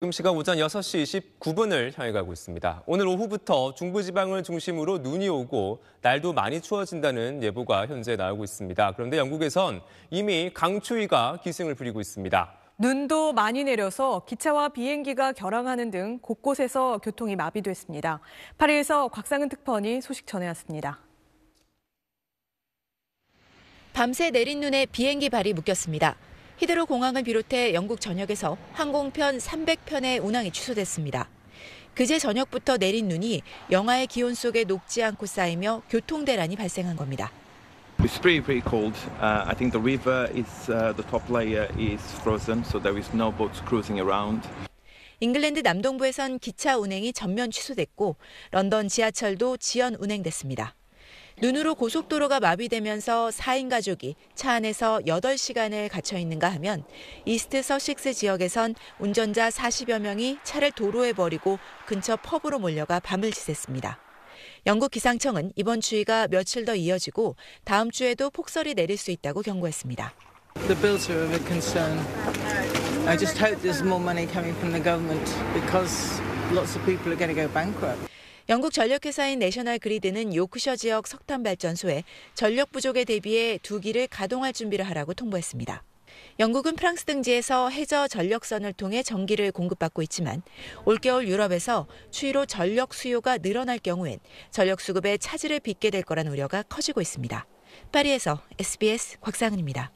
지금 시각 오전 6시 29분을 향해 가고 있습니다. 오늘 오후부터 중부지방을 중심으로 눈이 오고 날도 많이 추워진다는 예보가 현재 나오고 있습니다. 그런데 영국에선 이미 강추위가 기승을 부리고 있습니다. 눈도 많이 내려서 기차와 비행기가 결항하는 등 곳곳에서 교통이 마비됐습니다. 파리에서 곽상은 특파원이 소식 전해왔습니다. 밤새 내린 눈에 비행기 발이 묶였습니다. 히드로 공항을 비롯해 영국 전역에서 항공편 300편의 운항이 취소됐습니다. 그제 저녁부터 내린 눈이 영하의 기온 속에 녹지 않고 쌓이며 교통 대란이 발생한 겁니다. It's pretty pretty cold. Uh, I think the river is uh, the top layer is frozen, so there is no boats cruising around. 잉글랜드 남동부에선 기차 운행이 전면 취소됐고 런던 지하철도 지연 운행됐습니다. 눈으로 고속도로가 마비되면서 4인 가족이 차 안에서 8시간을 갇혀 있는가 하면 이스트 서식스 지역에선 운전자 40여 명이 차를 도로에 버리고 근처 펍으로 몰려가 밤을 지샜습니다. 영국 기상청은 이번 추위가 며칠 더 이어지고 다음 주에도 폭설이 내릴 수 있다고 경고했습니다. The bills are a bit concerned. I just hope there's more money coming from the government because lots of people are going to go bankrupt. 영국 전력회사인 내셔널 그리드는 요크셔 지역 석탄 발전소에 전력 부족에 대비해 두 기를 가동할 준비를 하라고 통보했습니다. 영국은 프랑스 등지에서 해저 전력선을 통해 전기를 공급받고 있지만 올겨울 유럽에서 추위로 전력 수요가 늘어날 경우엔 전력 수급에 차질을 빚게 될 거란 우려가 커지고 있습니다. 파리에서 SBS 곽상은입니다.